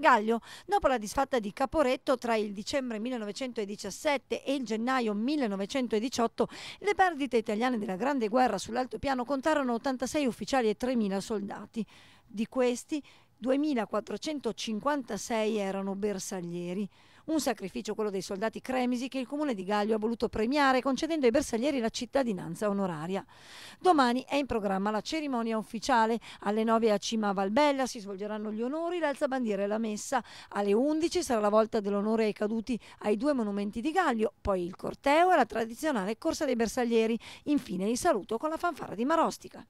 Gaglio, dopo la disfatta di Caporetto tra il dicembre 1917 e il gennaio 1918, le perdite italiane della Grande Guerra sull'altopiano contarono 86 ufficiali e 3.000 soldati. Di questi, 2.456 erano bersaglieri. Un sacrificio quello dei soldati cremisi che il comune di Gaglio ha voluto premiare concedendo ai bersaglieri la cittadinanza onoraria. Domani è in programma la cerimonia ufficiale. Alle 9 a Cima Valbella si svolgeranno gli onori, l'alzabandiera e la messa. Alle 11 sarà la volta dell'onore ai caduti ai due monumenti di Gaglio, poi il corteo e la tradizionale corsa dei bersaglieri. Infine il saluto con la fanfara di Marostica.